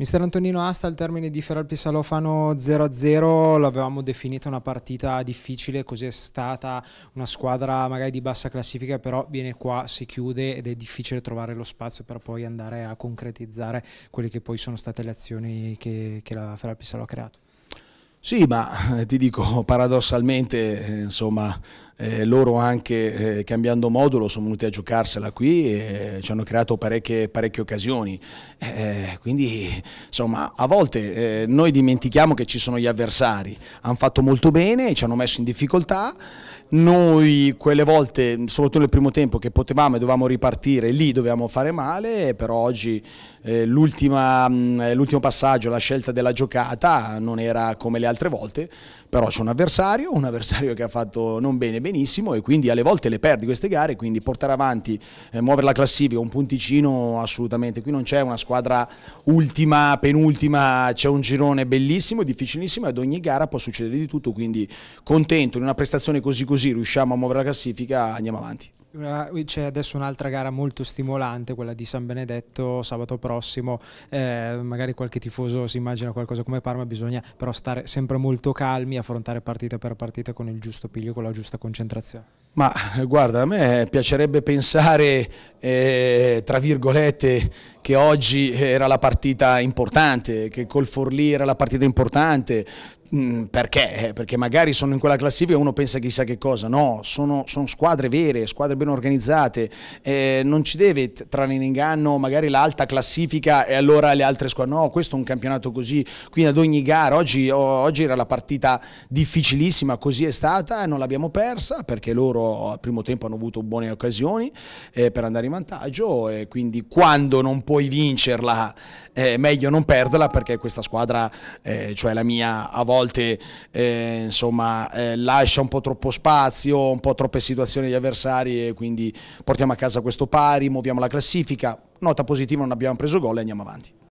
Mister Antonino Asta al termine di Feralpi Salofano 0-0 l'avevamo definita una partita difficile, così è stata una squadra magari di bassa classifica, però viene qua, si chiude ed è difficile trovare lo spazio per poi andare a concretizzare quelle che poi sono state le azioni che, che la Feralpi Salo ha creato. Sì, ma eh, ti dico paradossalmente, eh, insomma, eh, loro anche eh, cambiando modulo sono venuti a giocarsela qui e ci hanno creato parecchie, parecchie occasioni. Eh, quindi, insomma, a volte eh, noi dimentichiamo che ci sono gli avversari. Hanno fatto molto bene, ci hanno messo in difficoltà noi quelle volte, soprattutto nel primo tempo, che potevamo e dovevamo ripartire, lì dovevamo fare male, però oggi eh, mm, eh l'ultimo passaggio, la scelta della giocata non era come le altre volte, però c'è un avversario, un avversario che ha fatto non bene benissimo e quindi alle volte le perdi queste gare, quindi portare avanti, eh, muovere la classifica, un punticino assolutamente, qui non c'è una squadra ultima, penultima, c'è un girone bellissimo, difficilissimo e ad ogni gara può succedere di tutto, quindi contento, in una prestazione così così riusciamo a muovere la classifica, andiamo avanti c'è adesso un'altra gara molto stimolante, quella di San Benedetto sabato prossimo, eh, magari qualche tifoso si immagina qualcosa come Parma, bisogna però stare sempre molto calmi, affrontare partita per partita con il giusto piglio, con la giusta concentrazione. Ma guarda, a me piacerebbe pensare, eh, tra virgolette, che oggi era la partita importante, che col Forlì era la partita importante, mm, perché? Eh, perché magari sono in quella classifica e uno pensa chissà che cosa, no, sono, sono squadre vere, squadre ben organizzate, eh, non ci deve trarre in inganno magari l'alta classifica e allora le altre squadre, no, questo è un campionato così, quindi ad ogni gara, oggi, oggi era la partita difficilissima, così è stata e non l'abbiamo persa perché loro al primo tempo hanno avuto buone occasioni eh, per andare in vantaggio e quindi quando non può vuoi vincerla, eh, meglio non perderla perché questa squadra, eh, cioè la mia, a volte eh, insomma, eh, lascia un po' troppo spazio, un po' troppe situazioni agli avversari e quindi portiamo a casa questo pari, muoviamo la classifica. Nota positiva, non abbiamo preso gol e andiamo avanti.